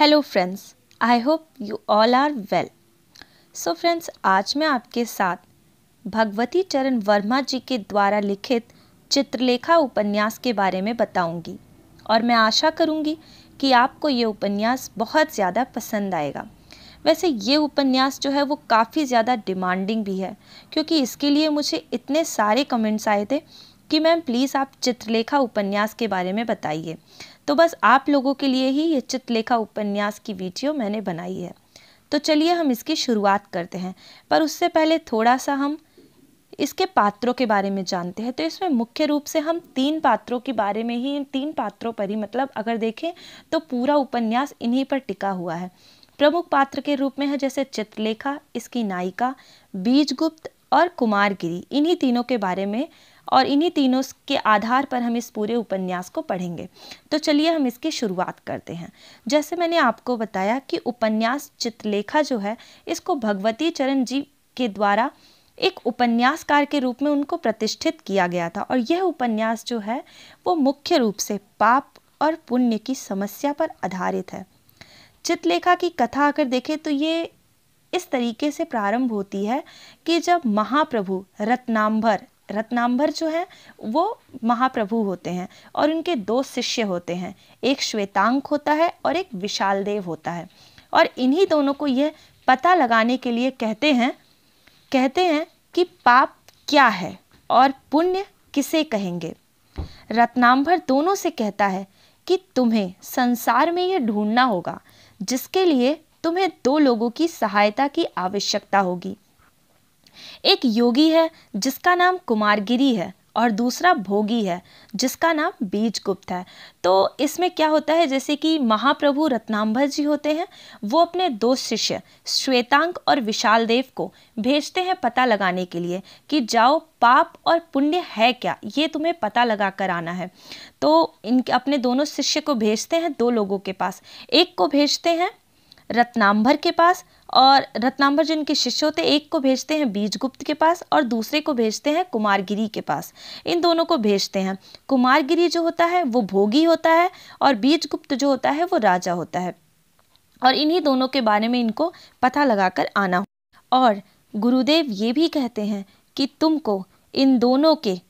hello friends I hope you all are well so friends आज मैं आपके साथ भगवती चरण वर्मा जी के द्वारा लिखित चित्रलेखा उपन्यास के बारे में बताऊंगी और मैं आशा करूंगी कि आपको ये उपन्यास बहुत ज़्यादा पसंद आएगा वैसे ये उपन्यास जो है वो काफ़ी ज़्यादा डिमांडिंग भी है क्योंकि इसके लिए मुझे इतने सारे कमेंट्स आए थे कि मैम प्लीज़ आप चित्रलेखा उपन्यास के बारे में बताइए तो बस आप लोगों के लिए ही ये चित्रलेखा उपन्यास की वीडियो मैंने बनाई है तो चलिए हम इसकी शुरुआत करते हैं पर उससे पहले थोड़ा सा हम इसके पात्रों के बारे में जानते हैं तो इसमें मुख्य रूप से हम तीन पात्रों के बारे में ही तीन पात्रों पर ही मतलब अगर देखें तो पूरा उपन्यास इन्हीं पर टिका हुआ है प्रमुख पात्र के रूप में है जैसे चित्रलेखा इसकी नायिका बीजगुप्त और कुमारगिरी इन्हीं तीनों के बारे में और इन्हीं तीनों के आधार पर हम इस पूरे उपन्यास को पढ़ेंगे तो चलिए हम इसकी शुरुआत करते हैं जैसे मैंने आपको बताया कि उपन्यास चित्रलेखा जो है इसको भगवती चरण जी के द्वारा एक उपन्यासकार के रूप में उनको प्रतिष्ठित किया गया था और यह उपन्यास जो है वो मुख्य रूप से पाप और पुण्य की समस्या पर आधारित है चित्रलेखा की कथा अगर देखें तो ये इस तरीके से प्रारंभ होती है कि जब महाप्रभु रत्नाम्भर रत्नाम्भर जो है वो महाप्रभु होते हैं और उनके दो शिष्य होते हैं एक श्वेतांक होता है और एक देव होता है और इन्हीं दोनों को यह पता लगाने के लिए कहते हैं कहते हैं कि पाप क्या है और पुण्य किसे कहेंगे रत्नाम्भर दोनों से कहता है कि तुम्हें संसार में यह ढूंढना होगा जिसके लिए तुम्हें दो लोगों की सहायता की आवश्यकता होगी एक योगी है जिसका नाम कुमारगिरी है और दूसरा भोगी है जिसका नाम बीजगुप्त है तो इसमें क्या होता है जैसे कि महाप्रभु रत्नाम्भर जी होते हैं वो अपने दो शिष्य श्वेतांक और विशाल देव को भेजते हैं पता लगाने के लिए कि जाओ पाप और पुण्य है क्या ये तुम्हें पता लगा कर आना है तो इन अपने दोनों शिष्य को भेजते हैं दो लोगों के पास एक को भेजते हैं रत्नाम्भर के पास और रत्नाम्भर जिनके शिष्य होते एक को भेजते हैं बीजगुप्त के पास और दूसरे को भेजते हैं कुमारगिरी के पास इन दोनों को भेजते हैं कुमारगिरी जो होता है वो भोगी होता है और बीजगुप्त जो होता है वो राजा होता है और इन्हीं दोनों के बारे में इनको पता लगाकर आना और गुरुदेव ये भी कहते हैं कि तुमको इन दोनों के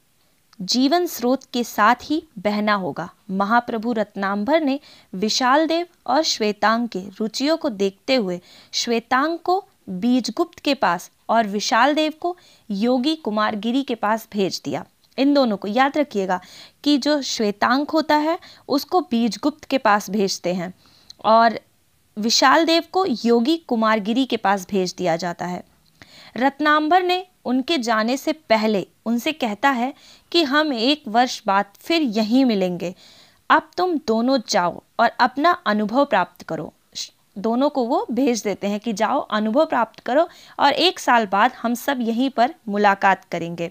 जीवन स्रोत के साथ ही बहना होगा महाप्रभु रत्नाम्भर ने विशाल देव और श्वेतांग के रुचियों को देखते हुए श्वेतांग को बीजगुप्त के पास और विशाल देव को योगी कुमार गिरी के पास भेज दिया इन दोनों को याद रखिएगा कि जो श्वेतांग होता है उसको बीजगुप्त के पास भेजते हैं और विशाल देव को योगी कुमार गिरी के पास भेज दिया जाता है रत्नाम्बर ने उनके जाने से पहले उनसे कहता है कि हम एक वर्ष बाद फिर यहीं मिलेंगे अब तुम दोनों जाओ और अपना अनुभव प्राप्त करो दोनों को वो भेज देते हैं कि जाओ अनुभव प्राप्त करो और एक साल बाद हम सब यहीं पर मुलाकात करेंगे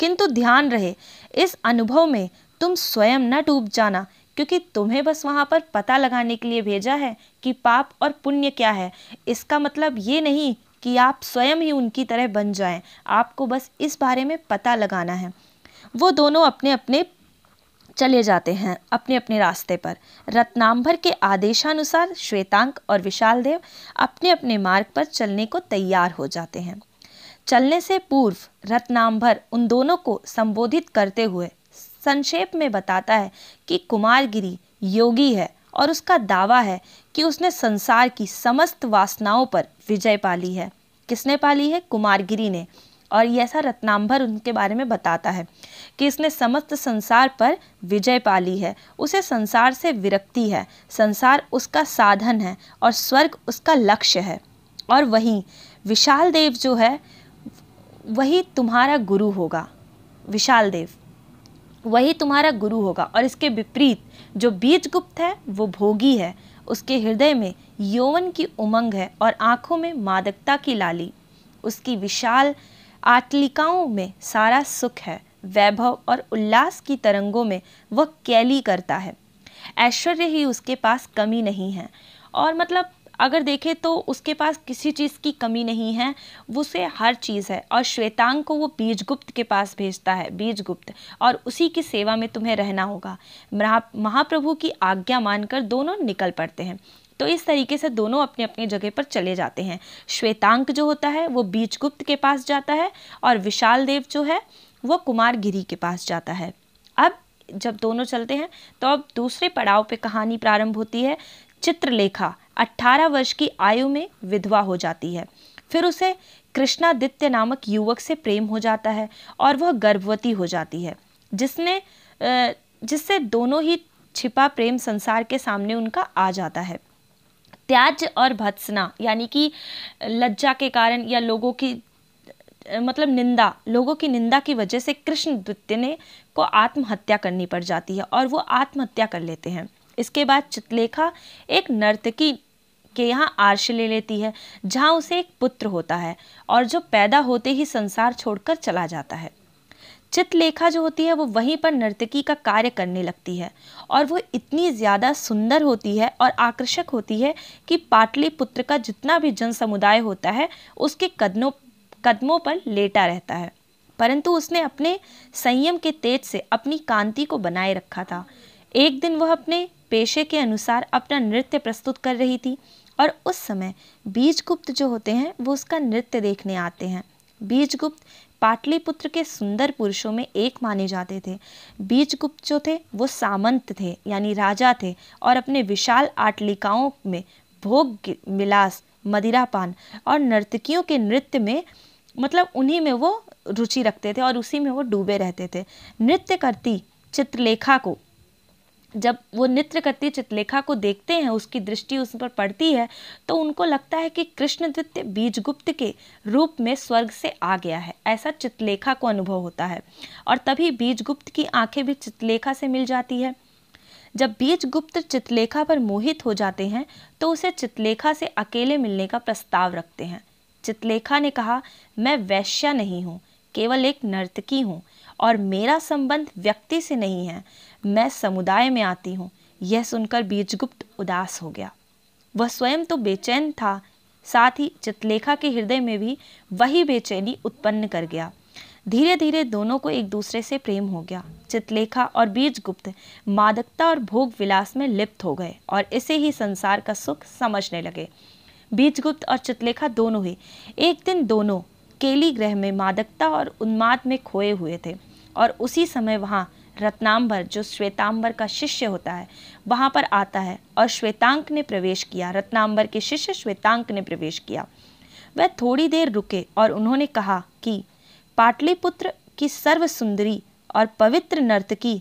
किंतु ध्यान रहे इस अनुभव में तुम स्वयं न डूब जाना क्योंकि तुम्हें बस वहाँ पर पता लगाने के लिए भेजा है कि पाप और पुण्य क्या है इसका मतलब ये नहीं कि आप स्वयं ही उनकी तरह बन जाएं आपको बस इस बारे में पता लगाना है वो दोनों अपने अपने चले जाते हैं अपने अपने रास्ते पर रत्नाम्भर के आदेशानुसार श्वेतांक और विशालदेव अपने अपने मार्ग पर चलने को तैयार हो जाते हैं चलने से पूर्व रत्नाम्भर उन दोनों को संबोधित करते हुए संक्षेप में बताता है कि कुमारगिरी योगी है और उसका दावा है कि उसने संसार की समस्त वासनाओं पर विजय पाली है किसने पाली है कुमारगिरी ने और ऐसा रत्नाम्भर उनके बारे में बताता है कि इसने समस्त संसार पर विजय पाली है उसे संसार से विरक्ति है संसार उसका साधन है और स्वर्ग उसका लक्ष्य है और वहीं विशाल देव जो है वही तुम्हारा गुरु होगा विशाल देव वही तुम्हारा गुरु होगा और इसके विपरीत जो बीज गुप्त है वो भोगी है उसके हृदय में यौवन की उमंग है और आंखों में मादकता की लाली उसकी विशाल आटलिकाओं में सारा सुख है वैभव और उल्लास की तरंगों में वह कैली करता है ऐश्वर्य ही उसके पास कमी नहीं है और मतलब अगर देखें तो उसके पास किसी चीज़ की कमी नहीं है वो उसे हर चीज़ है और श्वेतांग को वो बीजगुप्त के पास भेजता है बीजगुप्त और उसी की सेवा में तुम्हें रहना होगा महाप्रभु की आज्ञा मानकर दोनों निकल पड़ते हैं तो इस तरीके से दोनों अपने अपने जगह पर चले जाते हैं श्वेतांक जो होता है वो बीजगुप्त के पास जाता है और विशाल देव जो है वो कुमार गिरी के पास जाता है अब जब दोनों चलते हैं तो अब दूसरे पड़ाव पे कहानी प्रारंभ होती है चित्रलेखा 18 वर्ष की आयु में विधवा हो जाती है फिर उसे कृष्णादित्य नामक युवक से प्रेम हो जाता है और वह गर्भवती हो जाती है जिसने जिससे दोनों ही छिपा प्रेम संसार के सामने उनका आ जाता है त्याज और भत्सना यानी कि लज्जा के कारण या लोगों की मतलब निंदा लोगों की निंदा की वजह से कृष्ण द्वितीय ने को आत्महत्या करनी पड़ जाती है और वो आत्महत्या कर लेते हैं इसके बाद चित्रलेखा एक नर्तकी के यहाँ आर्श ले लेती है जहाँ उसे एक पुत्र होता है और जो पैदा होते ही संसार छोड़कर चला जाता है चित्रलेखा जो होती है वो वहीं पर नर्तकी का कार्य करने लगती है और वो इतनी ज़्यादा सुंदर होती है और आकर्षक होती है कि पाटलिपुत्र का जितना भी जन समुदाय होता है उसके कदमों कदमों पर लेटा रहता है परंतु उसने अपने संयम के तेज से अपनी कांति को बनाए रखा था एक दिन वह अपने पेशे के अनुसार अपना नृत्य प्रस्तुत कर रही थी और उस समय बीजगुप्त जो होते हैं वो उसका नृत्य देखने आते हैं बीजगुप्त पाटलिपुत्र के सुंदर पुरुषों में एक माने जाते थे बीजगुप्त जो थे वो सामंत थे यानी राजा थे और अपने विशाल आटलिकाओं में भोग मिलास मदिरापान और नर्तकियों के नृत्य में मतलब उन्हीं में वो रुचि रखते थे और उसी में वो डूबे रहते थे नृत्य करती चित्रलेखा को जब वो करती चित्रलेखा को देखते हैं उसकी दृष्टि उस पर पड़ती है तो उनको लगता है कि कृष्ण नृत्य बीजगुप्त के रूप में स्वर्ग से आ गया है ऐसा चित्रलेखा को अनुभव होता है और तभी बीजगुप्त की आंखें भी चित्रलेखा से मिल जाती है जब बीजगुप्त चित्रलेखा पर मोहित हो जाते हैं तो उसे चित्रलेखा से अकेले मिलने का प्रस्ताव रखते हैं चित्रलेखा ने कहा मैं वैश्या नहीं हूँ केवल एक नर्तकी हूँ और मेरा संबंध व्यक्ति से नहीं है मैं समुदाय में आती हूँ यह सुनकर बीजगुप्त उदास हो गया वह स्वयं तो बेचैन था साथ ही चितलेखा के हृदय में भी वही बेचैनी उत्पन्न कर गया धीरे धीरे दोनों को एक दूसरे से प्रेम हो गया चितलेखा और बीजगुप्त मादकता और भोग विलास में लिप्त हो गए और इसे ही संसार का सुख समझने लगे बीजगुप्त और चितलेखा दोनों ही एक दिन दोनों केली ग्रह में मादकता और उन्माद में खोए हुए थे और उसी समय वहाँ रत्नाम्बर जो श्वेतांबर का शिष्य होता है वहाँ पर आता है और श्वेतांक ने प्रवेश किया रत्नाम्बर के शिष्य श्वेतांक ने प्रवेश किया वह थोड़ी देर रुके और उन्होंने कहा कि पाटलिपुत्र की सर्वसुंदरी और पवित्र नर्तकी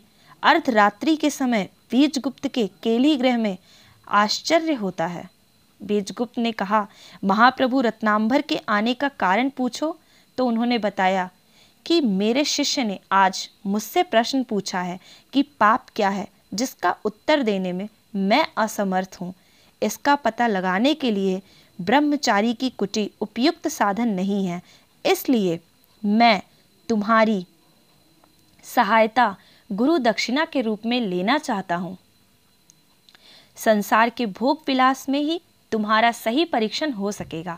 अर्धरात्रि के समय बीजगुप्त के केली ग्रह में आश्चर्य होता है बीजगुप्त ने कहा महाप्रभु रत्नाम्भर के आने का कारण पूछो तो उन्होंने बताया कि मेरे शिष्य ने आज मुझसे प्रश्न पूछा है कि पाप क्या है जिसका उत्तर देने में मैं असमर्थ हूँ इसका पता लगाने के लिए ब्रह्मचारी की कुटी उपयुक्त साधन नहीं है इसलिए मैं तुम्हारी सहायता गुरु दक्षिणा के रूप में लेना चाहता हूँ संसार के भोग विलास में ही तुम्हारा सही परीक्षण हो सकेगा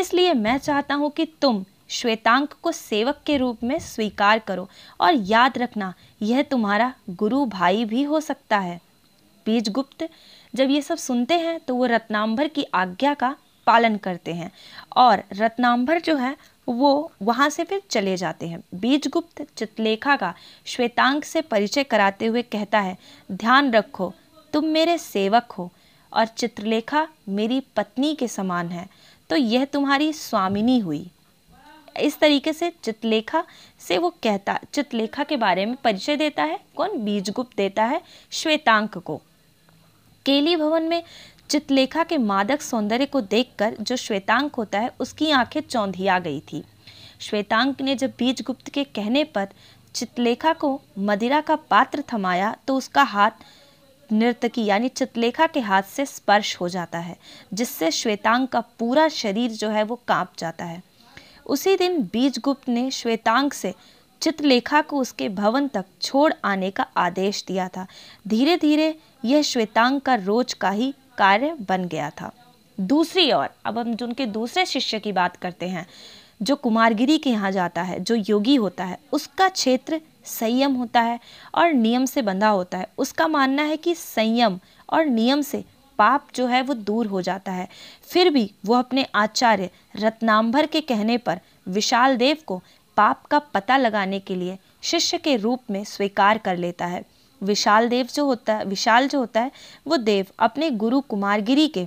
इसलिए मैं चाहता हूँ कि तुम श्वेतांक को सेवक के रूप में स्वीकार करो और याद रखना यह तुम्हारा गुरु भाई भी हो सकता है बीजगुप्त जब ये सब सुनते हैं तो वो रत्नाम्भर की आज्ञा का पालन करते हैं और रत्नाम्भर जो है वो वहाँ से फिर चले जाते हैं बीजगुप्त चित्रलेखा का श्वेतांक से परिचय कराते हुए कहता है ध्यान रखो तुम मेरे सेवक हो और चित्रलेखा मेरी पत्नी के समान है तो यह तुम्हारी स्वामिनी हुई इस तरीके से चित्रलेखा से वो कहता चित्रलेखा के बारे में परिचय देता है कौन बीजगुप्त देता है श्वेतांक को केली भवन में चित्रलेखा के मादक सौंदर्य को देखकर जो श्वेतांक होता है उसकी आंखें चौंधिया गई थी श्वेतांक ने जब बीजगुप्त के कहने पर चित्रलेखा को मदिरा का पात्र थमाया तो उसका हाथ नृतकी यानी चित्रलेखा के हाथ से स्पर्श हो जाता है जिससे श्वेतांक का पूरा शरीर जो है वो कांप जाता है उसी दिन बीजगुप्त ने श्वेतांग से चित्रलेखा को उसके भवन तक छोड़ आने का आदेश दिया था धीरे धीरे यह श्वेतांग का रोज का ही कार्य बन गया था दूसरी ओर अब हम उनके दूसरे शिष्य की बात करते हैं जो कुमारगिरी के यहाँ जाता है जो योगी होता है उसका क्षेत्र संयम होता है और नियम से बंधा होता है उसका मानना है कि संयम और नियम से पाप जो है वो दूर हो जाता है फिर भी वो अपने आचार्य रत्नाम्भर के कहने पर विशाल देव को पाप का पता लगाने के लिए शिष्य के रूप में स्वीकार कर लेता है विशाल देव जो होता है विशाल जो होता है वो देव अपने गुरु कुमारगिरी के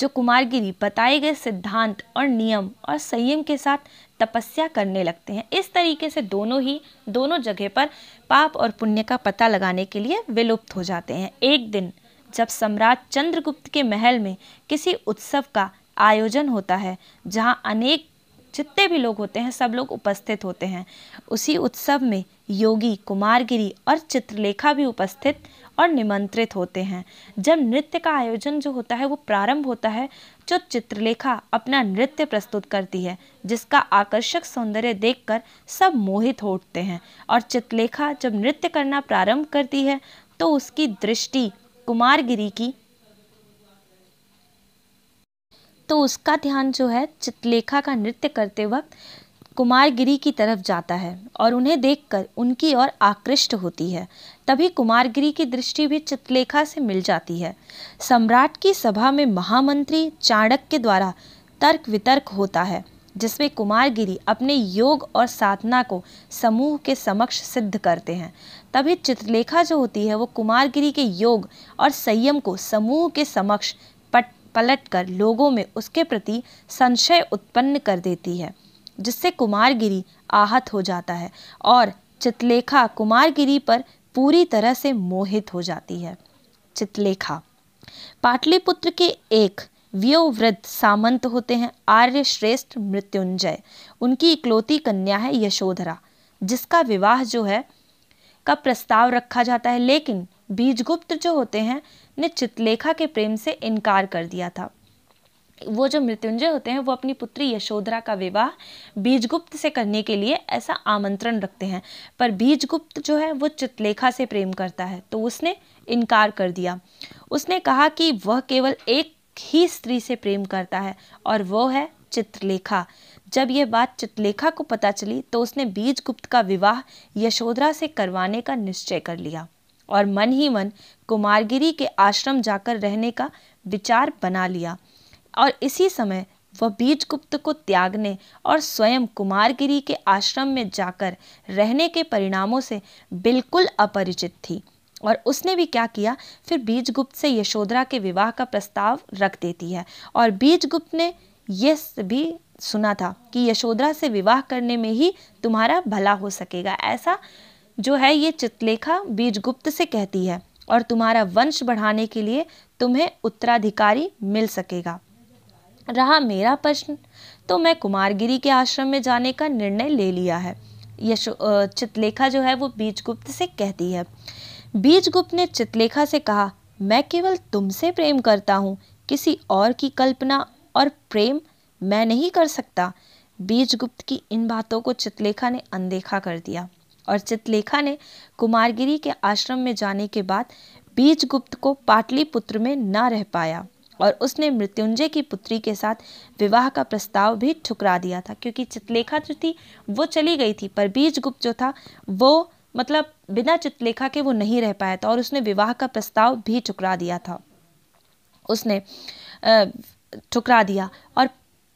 जो कुमारगिरी बताए गए सिद्धांत और नियम और संयम के साथ तपस्या करने लगते हैं इस तरीके से दोनों ही दोनों जगह पर पाप और पुण्य का पता लगाने के लिए विलुप्त हो जाते हैं एक दिन जब सम्राट चंद्रगुप्त के महल में किसी उत्सव का आयोजन होता है जहाँ अनेक जितने भी लोग होते हैं सब लोग उपस्थित होते हैं उसी उत्सव में योगी कुमारगिरी और चित्रलेखा भी उपस्थित और निमंत्रित होते हैं जब नृत्य का आयोजन जो होता है वो प्रारंभ होता है जो चित्रलेखा अपना नृत्य प्रस्तुत करती है जिसका आकर्षक सौंदर्य देखकर सब मोहित हो उठते हैं और चित्रलेखा जब नृत्य करना प्रारंभ करती है तो उसकी दृष्टि कुमारगिरी की तो उसका ध्यान जो है चित्रलेखा का नृत्य करते वक्त कुमारगिरी की तरफ जाता है और उन्हें देखकर उनकी ओर आकृष्ट होती है तभी कुमारगिरी की दृष्टि भी चित्रलेखा से मिल जाती है सम्राट की सभा में महामंत्री चाणक्य द्वारा तर्क वितर्क होता है जिसमें कुमारगिरी अपने योग और साधना को समूह के समक्ष सिद्ध करते हैं तभी चित्रलेखा जो होती है वो कुमारगिरी के योग और संयम को समूह के समक्ष पट पलट कर लोगों में उसके प्रति संशय उत्पन्न कर देती है जिससे कुमारगिरी आहत हो जाता है और चित्रलेखा कुमारगिरी पर पूरी तरह से मोहित हो जाती है चित्रलेखा पाटलिपुत्र के एक वयोवृद्ध सामंत होते हैं आर्य श्रेष्ठ मृत्युंजय उनकी इकलौती कन्या है यशोधरा जिसका विवाह जो है का प्रस्ताव रखा जाता है लेकिन बीजगुप्त जो होते हैं ने चित्रलेखा के प्रेम से इनकार कर दिया था वो जो मृत्युंजय होते हैं वो अपनी पुत्री यशोधरा का विवाह बीजगुप्त से करने के लिए ऐसा आमंत्रण रखते हैं पर बीजगुप्त जो है वो चितलेखा से प्रेम करता है तो उसने इनकार कर दिया उसने कहा कि वह केवल एक ही स्त्री से प्रेम करता है और वो है चित्रलेखा जब यह बात चित्रलेखा को पता चली तो उसने बीजगुप्त का विवाह यशोधरा से करवाने का निश्चय कर लिया और मन ही मन कुमारगिरी के आश्रम जाकर रहने का विचार बना लिया और इसी समय वह बीजगुप्त को त्यागने और स्वयं कुमारगिरी के आश्रम में जाकर रहने के परिणामों से बिल्कुल अपरिचित थी और उसने भी क्या किया फिर बीजगुप्त से यशोधरा के विवाह का प्रस्ताव रख देती है और बीजगुप्त ने ये भी सुना था कि यशोधरा से विवाह करने में ही तुम्हारा भला हो सकेगा ऐसा जो है ये चित्रलेखा बीजगुप्त से कहती है और तुम्हारा वंश बढ़ाने के लिए तुम्हें उत्तराधिकारी मिल सकेगा रहा मेरा प्रश्न तो मैं कुमारगिरी के आश्रम में जाने का निर्णय ले लिया है यशो चित्रलेखा जो है वो बीजगुप्त से कहती है बीजगुप्त ने चितलेखा से कहा मैं केवल तुमसे प्रेम करता हूँ किसी और की कल्पना और प्रेम मैं नहीं कर सकता बीजगुप्त की इन बातों को चितलेखा ने अनदेखा कर दिया और चितलेखा ने कुमारगिरी के आश्रम में जाने के बाद बीजगुप्त को पाटलिपुत्र में ना रह पाया और उसने मृत्युंजय की पुत्री के साथ विवाह का प्रस्ताव भी ठुकरा दिया था क्योंकि चितलेखा जो थी वो चली गई थी पर बीजगुप्त जो था वो मतलब बिना चित्रलेखा के वो नहीं रह पाया था और उसने विवाह का प्रस्ताव भी ठुकरा दिया था उसने ठुकरा दिया और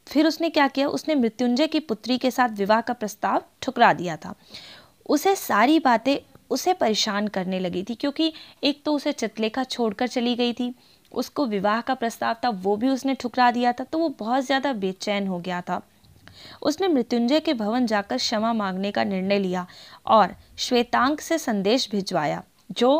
फिर उसने क्या किया उसने मृत्युंजय की पुत्री के साथ विवाह का प्रस्ताव ठुकरा दिया था उसे सारी बातें उसे परेशान करने लगी थी क्योंकि एक तो उसे चित्रलेखा छोड़कर चली गई थी उसको विवाह का प्रस्ताव था वो भी उसने ठुकरा दिया था तो वो बहुत ज़्यादा बेचैन हो गया था उसने मृत्युंजय के भवन जाकर क्षमा मांगने का निर्णय लिया और श्वेतांक से संदेश भिजवाया जो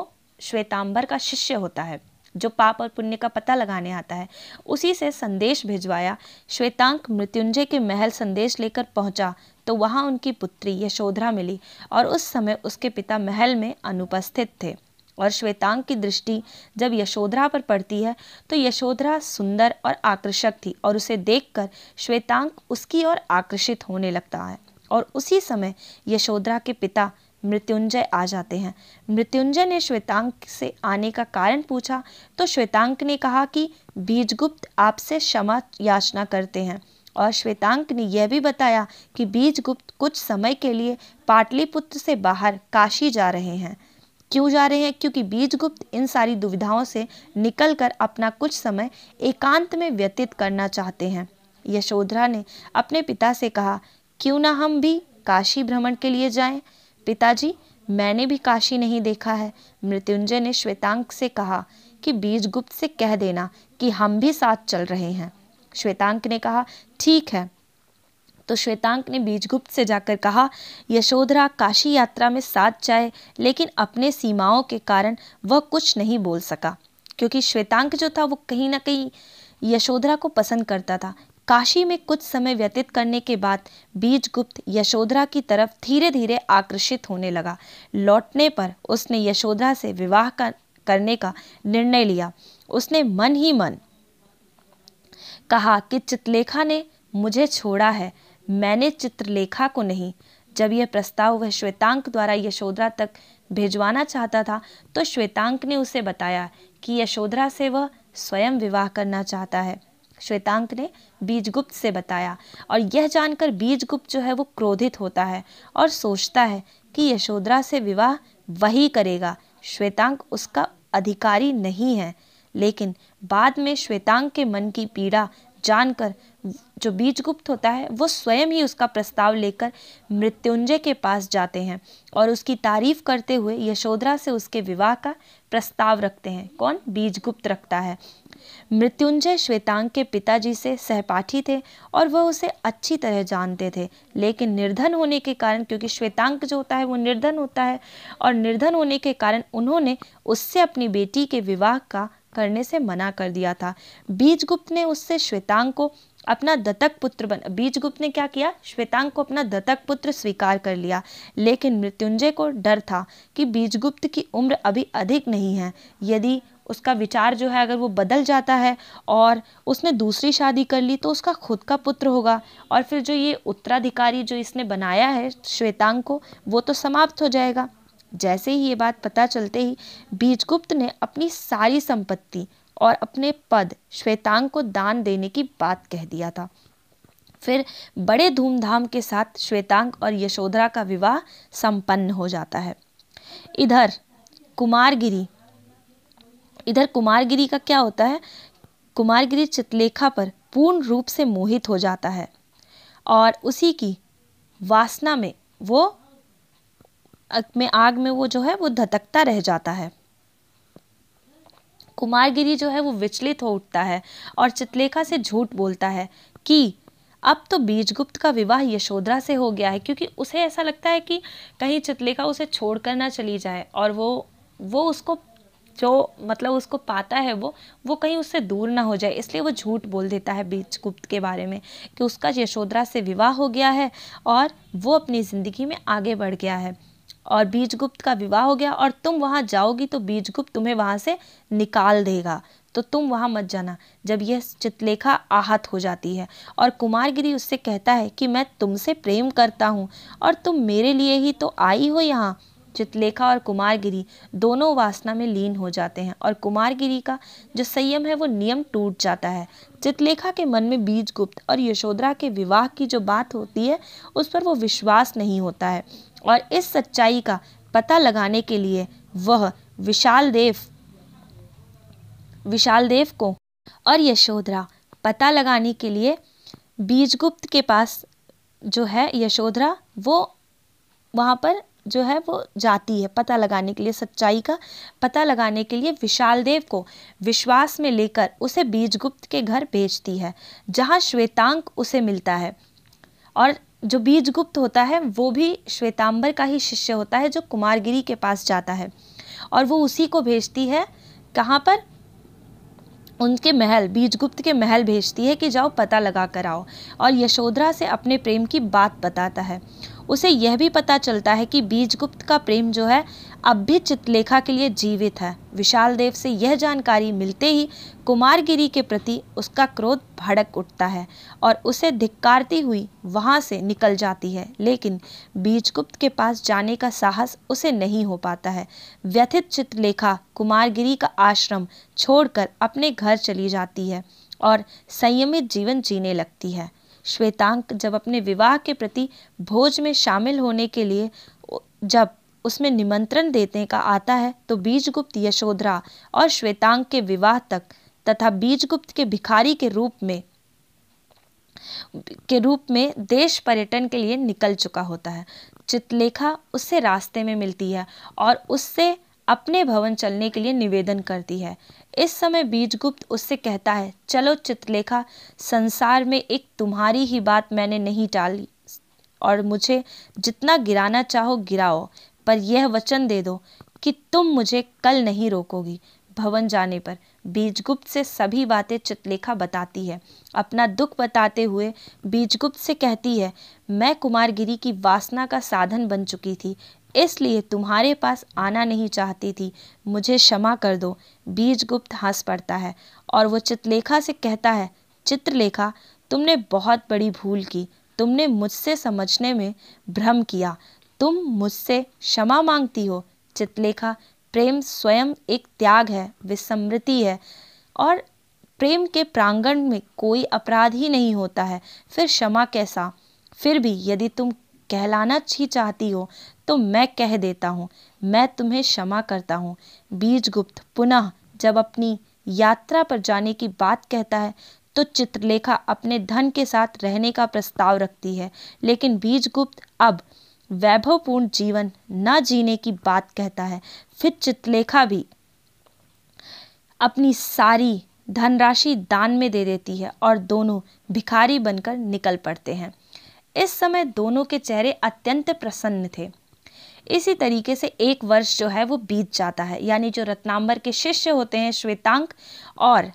श्वेतांबर का शिष्य होता है जो पाप और पुण्य का पता लगाने आता है उसी से संदेश भिजवाया श्वेतांक मृत्युंजय के महल संदेश लेकर पहुंचा तो वहां उनकी पुत्री यशोधरा मिली और उस समय उसके पिता महल में अनुपस्थित थे और श्वेतांग की दृष्टि जब यशोधरा पर पड़ती है तो यशोधरा सुंदर और आकर्षक थी और उसे देखकर श्वेतांग उसकी ओर आकर्षित होने लगता है और उसी समय यशोधरा के पिता मृत्युंजय आ जाते हैं मृत्युंजय ने श्वेतांक से आने का कारण पूछा तो श्वेतांक ने कहा कि बीजगुप्त आपसे क्षमा याचना करते हैं और श्वेतांक ने यह भी बताया कि बीजगुप्त कुछ समय के लिए पाटलिपुत्र से बाहर काशी जा रहे हैं क्यों जा रहे हैं क्योंकि बीजगुप्त इन सारी दुविधाओं से निकलकर अपना कुछ समय एकांत में व्यतीत करना चाहते हैं यशोधरा ने अपने पिता से कहा क्यों ना हम भी काशी भ्रमण के लिए जाएं पिताजी मैंने भी काशी नहीं देखा है मृत्युंजय ने श्वेतांक से कहा कि बीजगुप्त से कह देना कि हम भी साथ चल रहे हैं श्वेतांक ने कहा ठीक है तो श्वेतांक ने बीजगुप्त से जाकर कहा यशोधरा काशी यात्रा में साथ जाए लेकिन अपने सीमाओं के कारण वह कुछ नहीं बोल सका क्योंकि श्वेतांक जो था वो कहीं ना कहीं यशोधरा को पसंद करता था काशी में कुछ समय व्यतीत करने के बाद बीजगुप्त यशोधरा की तरफ धीरे धीरे आकर्षित होने लगा लौटने पर उसने यशोधरा से विवाह का करने का निर्णय लिया उसने मन ही मन कहा कि चितलेखा ने मुझे छोड़ा है मैंने चित्रलेखा को नहीं जब यह प्रस्ताव वह श्वेतांक द्वारा यशोधरा तक भेजवाना चाहता था तो श्वेतांक ने उसे बताया कि यशोधरा से वह स्वयं विवाह करना चाहता है श्वेतांक ने बीजगुप्त से बताया और यह जानकर बीजगुप्त जो है वो क्रोधित होता है और सोचता है कि यशोधरा से विवाह वही करेगा श्वेतांक उसका अधिकारी नहीं है लेकिन बाद में श्वेतांक के मन की पीड़ा जानकर जो बीजगुप्त होता है वो स्वयं ही उसका प्रस्ताव लेकर मृत्युंजय के पास जाते हैं और उसकी तारीफ करते हुए यशोधरा से उसके विवाह का प्रस्ताव रखते हैं कौन बीजगुप्त रखता है मृत्युंजय श्वेतांग के पिताजी से सहपाठी थे और वह उसे अच्छी तरह जानते थे लेकिन निर्धन होने के कारण क्योंकि श्वेतांक जो होता है वो निर्धन होता है और निर्धन होने के कारण उन्होंने उससे अपनी बेटी के विवाह का करने से मना कर दिया था बीजगुप्त ने उससे श्वेतांग को अपना दत्तक पुत्र बन बीजगुप्त ने क्या किया श्वेतांग को अपना दत्तक पुत्र स्वीकार कर लिया लेकिन मृत्युंजय को डर था कि बीजगुप्त की उम्र अभी अधिक नहीं है यदि उसका विचार जो है अगर वो बदल जाता है और उसने दूसरी शादी कर ली तो उसका खुद का पुत्र होगा और फिर जो ये उत्तराधिकारी जो इसने बनाया है श्वेतांग को वो तो समाप्त हो जाएगा जैसे ही ये बात पता चलते ही बीजगुप्त ने अपनी सारी संपत्ति और अपने पद श्वेतांग को दान देने की बात कह दिया था फिर बड़े धूमधाम के साथ श्वेतांग और यशोधरा का विवाह संपन्न हो जाता है इधर कुमारगिरी इधर कुमारगिरी का क्या होता है कुमारगिरी चित्रलेखा पर पूर्ण रूप से मोहित हो जाता है और उसी की वासना में वो में आग में वो जो है वो धतकता रह जाता है कुमारगिरी जो है वो विचलित हो उठता है और चित्रलेखा से झूठ बोलता है कि अब तो बीजगुप्त का विवाह यशोधरा से हो गया है क्योंकि उसे ऐसा लगता है कि कहीं चित्रलेखा उसे छोड़कर ना चली जाए और वो वो उसको जो मतलब उसको पाता है वो वो कहीं उससे दूर ना हो जाए इसलिए वो झूठ बोल देता है बीजगुप्त के बारे में कि उसका यशोधरा से विवाह हो गया है और वो अपनी ज़िंदगी में आगे बढ़ गया है और बीजगुप्त का विवाह हो गया और तुम वहां जाओगी तो बीजगुप्त तुम्हें वहां से निकाल देगा तो तुम वहां मत जाना जब यह चितलेखा आहत हो जाती है और कुमारगिरी उससे कहता है कि मैं तुमसे प्रेम करता हूँ और तुम मेरे लिए ही तो आई हो यहाँ चितलेखा और कुमारगिरी दोनों वासना में लीन हो जाते हैं और कुमारगिरी का जो संयम है वो नियम टूट जाता है चितलेखा के मन में बीज गुप्त और यशोधरा के विवाह की जो बात होती है उस पर वो विश्वास नहीं होता है और इस सच्चाई का पता लगाने के लिए वह विशाल देव विशाल देव को और यशोधरा पता लगाने के लिए बीजगुप्त के पास जो है यशोधरा वो वहाँ पर जो है वो जाती है पता लगाने के लिए सच्चाई का पता लगाने के लिए विशालदेव को विश्वास में लेकर उसे बीजगुप्त के घर भेजती है जहाँ श्वेतांक उसे मिलता है और जो बीजगुप्त होता है वो भी श्वेतांबर का ही शिष्य होता है जो कुमारगिरी के पास जाता है और वो उसी को भेजती है कहाँ पर उनके महल बीजगुप्त के महल भेजती है कि जाओ पता लगा कर आओ और यशोधरा से अपने प्रेम की बात बताता है उसे यह भी पता चलता है कि बीजगुप्त का प्रेम जो है अब भी चित्रलेखा के लिए जीवित है विशाल देव से यह जानकारी मिलते ही कुमारगिरी के प्रति उसका क्रोध भड़क उठता है और उसे धिक्कारती हुई वहाँ से निकल जाती है लेकिन बीजगुप्त के पास जाने का साहस उसे नहीं हो पाता है व्यथित चित्रलेखा कुमारगिरी का आश्रम छोड़कर अपने घर चली जाती है और संयमित जीवन जीने लगती है श्वेतांक जब अपने विवाह के प्रति भोज में शामिल होने के लिए जब उसमें निमंत्रण देते का आता है तो बीजगुप्त यशोधरा और श्वेतांक के विवाह तक तथा बीजगुप्त के भिखारी के रूप में के रूप में देश पर्यटन के लिए निकल चुका होता है चित्रलेखा उससे रास्ते में मिलती है और उससे अपने भवन चलने के लिए निवेदन करती है इस समय बीजगुप्त उससे कहता है चलो चित्रलेखा संसार में एक तुम्हारी ही बात मैंने नहीं टाली और मुझे जितना गिराना चाहो गिराओ पर यह वचन दे दो कि तुम मुझे कल नहीं रोकोगी भवन जाने पर बीजगुप्त से सभी बातें चित्रलेखा बताती है अपना दुख बताते हुए बीजगुप्त से कहती है मैं कुमारगिरी की वासना का साधन बन चुकी थी इसलिए तुम्हारे पास आना नहीं चाहती थी मुझे क्षमा कर दो बीजगुप्त हंस पड़ता है और वो चित्रलेखा से कहता है चित्रलेखा तुमने बहुत बड़ी भूल की तुमने मुझसे समझने में भ्रम किया तुम मुझसे क्षमा मांगती हो चित्रलेखा प्रेम स्वयं एक त्याग है विस्मृति है और प्रेम के प्रांगण में कोई अपराध ही नहीं होता है फिर क्षमा कैसा फिर भी यदि तुम कहलाना ही चाहती हो तो मैं कह देता हूँ मैं तुम्हें क्षमा करता हूँ बीजगुप्त पुनः जब अपनी यात्रा पर जाने की बात कहता है तो चित्रलेखा अपने धन के साथ रहने का प्रस्ताव रखती है लेकिन बीजगुप्त अब वैभवपूर्ण जीवन न जीने की बात कहता है फिर चित्रलेखा भी अपनी सारी धनराशि दान में दे देती है और दोनों भिखारी बनकर निकल पड़ते हैं इस समय दोनों के चेहरे अत्यंत प्रसन्न थे इसी तरीके से एक वर्ष जो है वो बीत जाता है यानी जो रत्नाम्बर के शिष्य होते हैं श्वेतांक और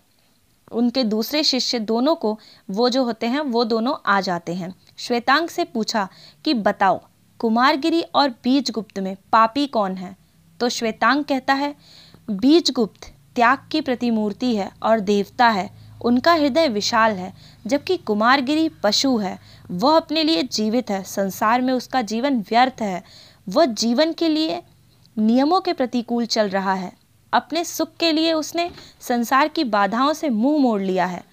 उनके दूसरे शिष्य दोनों को वो जो होते हैं वो दोनों आ जाते हैं श्वेतांक से पूछा कि बताओ कुमारगिरी और बीजगुप्त में पापी कौन है तो श्वेतांक कहता है बीजगुप्त त्याग की प्रतिमूर्ति है और देवता है उनका हृदय विशाल है जबकि कुमारगिरी पशु है वह अपने लिए जीवित है संसार में उसका जीवन व्यर्थ है वह जीवन के लिए नियमों के प्रतिकूल चल रहा है अपने सुख के लिए उसने संसार की बाधाओं से मुंह मोड़ लिया है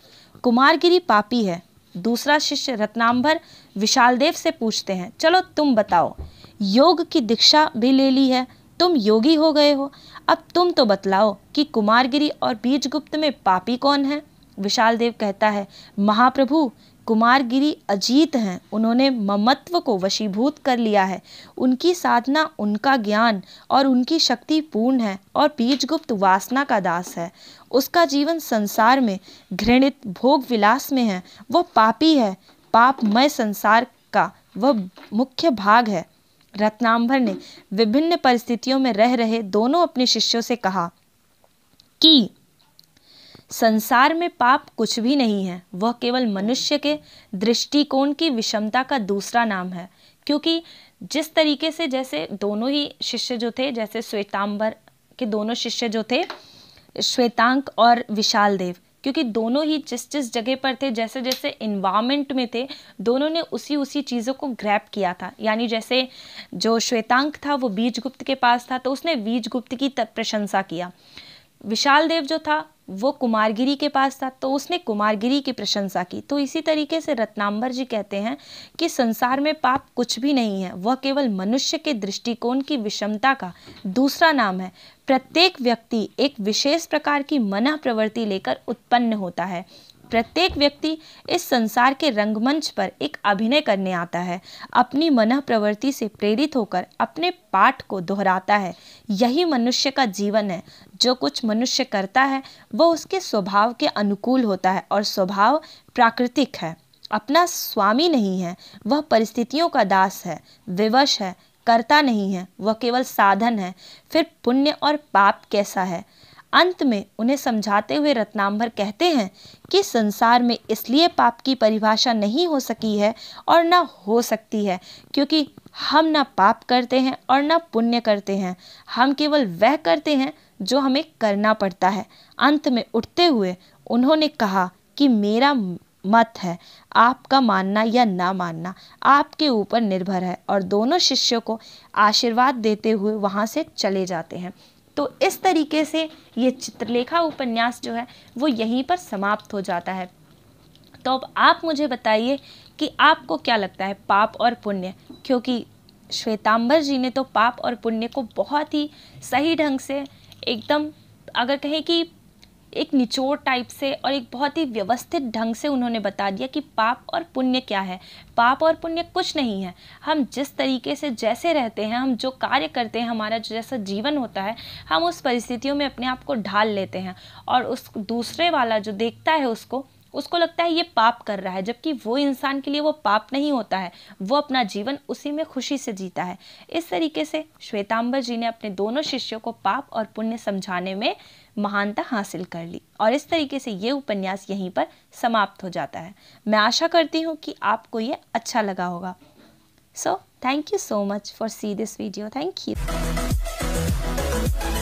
कुमारगिरी पापी है दूसरा शिष्य रत्नाम्भर विशालदेव से पूछते हैं चलो तुम बताओ योग की दीक्षा भी ले ली है तुम योगी हो गए हो अब तुम तो बतलाओ कि कुमारगिरी और बीजगुप्त में पापी कौन है विशालदेव कहता है महाप्रभु कुमारगिरी अजीत हैं उन्होंने ममत्व को वशीभूत कर लिया है उनकी साधना उनका ज्ञान और उनकी शक्ति पूर्ण है और बीजगुप्त वासना का दास है उसका जीवन संसार में घृणित भोग विलास में है वह पापी है पापमय संसार का वह मुख्य भाग है रत्नाम्भर ने विभिन्न परिस्थितियों में रह रहे दोनों अपने शिष्यों से कहा कि संसार में पाप कुछ भी नहीं है वह केवल मनुष्य के दृष्टिकोण की विषमता का दूसरा नाम है क्योंकि जिस तरीके से जैसे दोनों ही शिष्य जो थे जैसे श्वेतांबर के दोनों शिष्य जो थे श्वेतांक और विशाल देव क्योंकि दोनों ही जिस जिस जगह पर थे जैसे जैसे इन्वामेंट में थे दोनों ने उसी उसी चीज़ों को ग्रैप किया था यानी जैसे जो श्वेतांक था वो बीजगुप्त के पास था तो उसने बीजगुप्त की प्रशंसा किया विशाल देव जो था वो कुमारगिरी के पास था तो उसने कुमारगिरी की प्रशंसा की तो इसी तरीके से रत्नाम्बर जी कहते हैं कि संसार में पाप कुछ भी नहीं है वह केवल मनुष्य के दृष्टिकोण की विषमता का दूसरा नाम है प्रत्येक व्यक्ति एक विशेष प्रकार की मन प्रवृत्ति लेकर उत्पन्न होता है प्रत्येक व्यक्ति इस संसार के रंगमंच पर एक अभिनय करने आता है अपनी मन प्रवृत्ति से प्रेरित होकर अपने पाठ को दोहराता है यही मनुष्य का जीवन है जो कुछ मनुष्य करता है वह उसके स्वभाव के अनुकूल होता है और स्वभाव प्राकृतिक है अपना स्वामी नहीं है वह परिस्थितियों का दास है विवश है करता नहीं है वह केवल साधन है फिर पुण्य और पाप कैसा है अंत में उन्हें समझाते हुए रत्नाम्भर कहते हैं कि संसार में इसलिए पाप की परिभाषा नहीं हो सकी है और ना हो सकती है क्योंकि हम ना पाप करते हैं और ना पुण्य करते हैं हम केवल वह करते हैं जो हमें करना पड़ता है अंत में उठते हुए उन्होंने कहा कि मेरा मत है आपका मानना या ना मानना आपके ऊपर निर्भर है और दोनों शिष्यों को आशीर्वाद देते हुए वहाँ से चले जाते हैं तो इस तरीके से ये चित्रलेखा उपन्यास जो है वो यहीं पर समाप्त हो जाता है तो अब आप मुझे बताइए कि आपको क्या लगता है पाप और पुण्य क्योंकि श्वेतांबर जी ने तो पाप और पुण्य को बहुत ही सही ढंग से एकदम अगर कहें कि एक निचोड़ टाइप से और एक बहुत ही व्यवस्थित ढंग से उन्होंने बता दिया कि पाप और पुण्य क्या है पाप और पुण्य कुछ नहीं है हम जिस तरीके से जैसे रहते हैं हम जो कार्य करते हैं हमारा जैसा जीवन होता है हम उस परिस्थितियों में अपने आप को ढाल लेते हैं और उस दूसरे वाला जो देखता है उसको उसको लगता है ये पाप कर रहा है जबकि वो इंसान के लिए वो पाप नहीं होता है वो अपना जीवन उसी में खुशी से जीता है इस तरीके से श्वेतांबर जी ने अपने दोनों शिष्यों को पाप और पुण्य समझाने में महानता हासिल कर ली और इस तरीके से ये उपन्यास यहीं पर समाप्त हो जाता है मैं आशा करती हूँ कि आपको ये अच्छा लगा होगा so thank you so much for see this video thank you